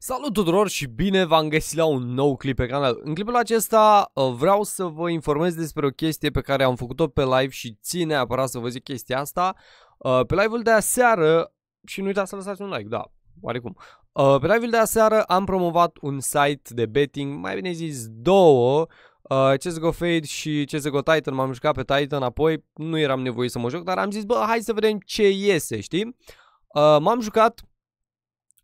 Salut tuturor și bine v-am găsit la un nou clip pe canal. În clipul acesta uh, vreau să vă informez despre o chestie pe care am făcut-o pe live și ține neapărat să vă zic chestia asta. Uh, pe live-ul de aseară, și nu uitați să lăsați un like, da, oarecum. Uh, pe live-ul de aseară am promovat un site de betting, mai bine zis două, CSGO Fade și CSGO Titan, m-am jucat pe Titan, apoi nu eram nevoie să mă joc, dar am zis, bă, hai să vedem ce iese, știi? m-am jucat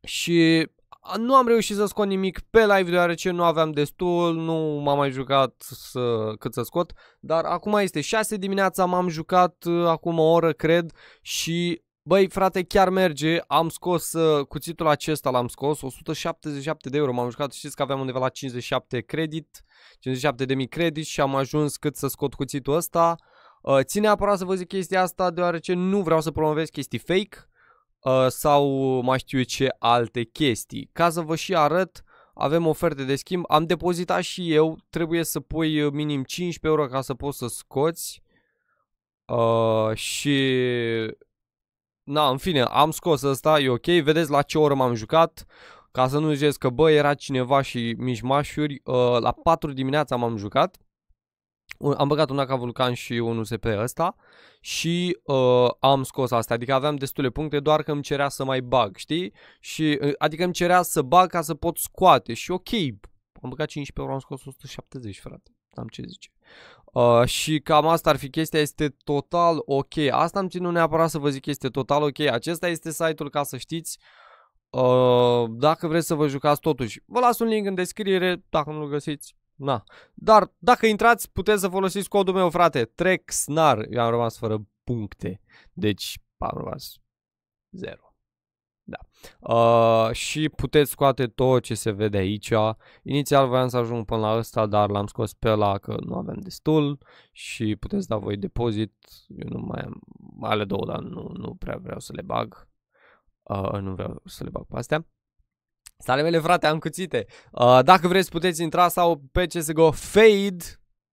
și nu am reușit să scot nimic pe live deoarece nu aveam destul, nu m-am mai jucat să, cât să scot, dar acum este 6 dimineața, m-am jucat uh, acum o oră cred și Băi, frate, chiar merge, am scos uh, cuțitul acesta, l-am scos, 177 de euro, m-am jucat, știți că aveam undeva la 57 credit, 57 de mii credit și am ajuns cât să scot cuțitul ăsta. Uh, ține apărat să vă zic chestia asta, deoarece nu vreau să promovez chestii fake, Uh, sau mai știu eu ce alte chestii. Ca să vă și arăt, avem oferte de schimb, am depozitat și eu, trebuie să pui uh, minim 15 euro ca să poți să scoți uh, și na, în fine, am scos asta, e ok, vedeți la ce oră m-am jucat, ca să nu ziceți că bă, era cineva și mișmașuri, uh, la 4 dimineața m-am jucat un, am băgat un AK Vulcan și un USP ăsta și uh, am scos asta, adică aveam destule puncte, doar că îmi cerea să mai bag, știi? Și, uh, adică îmi cerea să bag ca să pot scoate și ok, am băgat 15 euro, am scos 170, frate, am ce zice. Uh, și cam asta ar fi chestia, este total ok. Asta am ținut neapărat să vă zic, este total ok. Acesta este site-ul ca să știți. Uh, dacă vreți să vă jucați totuși, vă las un link în descriere, dacă nu-l găsiți, Na. Dar dacă intrați, puteți să folosiți codul meu, frate. snar. Eu am rămas fără puncte. Deci am rămas zero. Da. Uh, și puteți scoate tot ce se vede aici. Inițial voiam să ajung până la ăsta, dar l-am scos pe la că nu avem destul și puteți da voi depozit. Eu nu mai am ale două, dar nu, nu prea vreau să le bag. Uh, nu vreau să le bag pe astea. Stale mele, frate, am cuțite. Uh, dacă vreți, puteți intra sau pe CSGO Fade.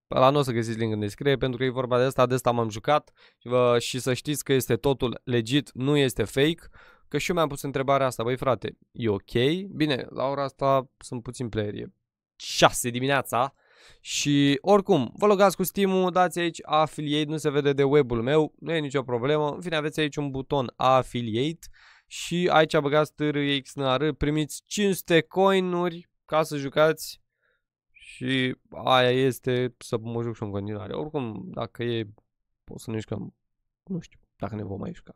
La nu o să găsiți link în descriere pentru că e vorba de asta, de asta m-am jucat uh, și să știți că este totul legit, nu este fake. Că și eu mi-am pus întrebarea asta, băi frate, e ok? Bine, la ora asta sunt puțin player, e 6 dimineața și oricum, vă logați cu steam dați aici Affiliate, nu se vede de web-ul meu, nu e nicio problemă. În fine, aveți aici un buton Affiliate și aici băgați TRXNR, primiți 500 coinuri ca să jucați și aia este să mă joc și în continuare. Oricum, dacă e, o să ne jucăm, nu știu, dacă ne vom mai juca.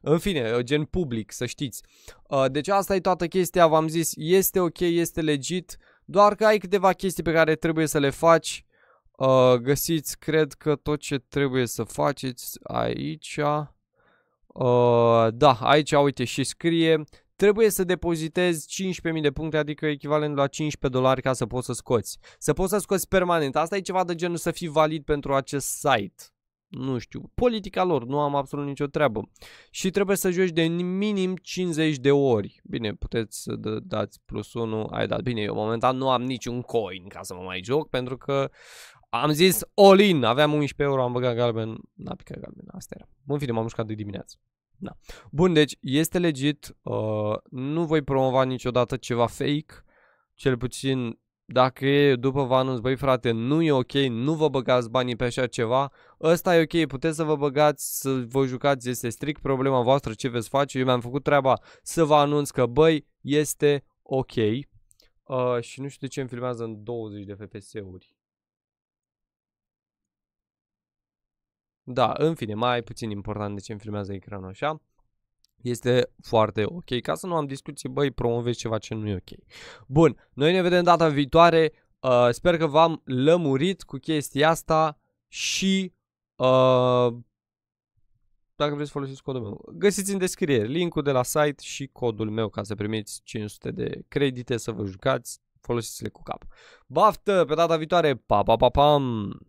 În fine, gen public, să știți. Uh, deci asta e toată chestia, v-am zis, este ok, este legit, doar că ai câteva chestii pe care trebuie să le faci. Uh, găsiți, cred că tot ce trebuie să faceți aici... Uh, da, aici, uite, și scrie trebuie să depozitezi 15.000 de puncte, adică echivalent la 15 dolari ca să poți să scoți. Să poți să scoți permanent. Asta e ceva de genul să fii valid pentru acest site. Nu știu, politica lor, nu am absolut nicio treabă. Și trebuie să joci de minim 50 de ori. Bine, puteți să dați plus 1, ai dat. Bine, eu momentan nu am niciun coin ca să mă mai joc, pentru că am zis all in, aveam 11 euro, am băgat galben, n-a picat galben, asta era. Bun fine, m-am mușcat de dimineață. Da. Bun, deci este legit, uh, nu voi promova niciodată ceva fake, cel puțin dacă e după vă anunț, băi frate, nu e ok, nu vă băgați banii pe așa ceva, ăsta e ok, puteți să vă băgați, să vă jucați, este strict problema voastră ce veți face, eu mi-am făcut treaba să vă anunț că băi, este ok. Uh, și nu știu de ce îmi filmează în 20 de FPS-uri. Da, în fine, mai puțin important de ce îmi filmează ecranul așa. Este foarte ok. Ca să nu am discuții, băi, promovezi ceva ce nu e ok. Bun, noi ne vedem data viitoare. Uh, sper că v-am lămurit cu chestia asta și... Uh, dacă vreți să folosiți codul meu. Găsiți în descriere linkul de la site și codul meu ca să primiți 500 de credite să vă jucați. Folosiți-le cu cap. Baftă, pe data viitoare. Pa, pa, pa, pam!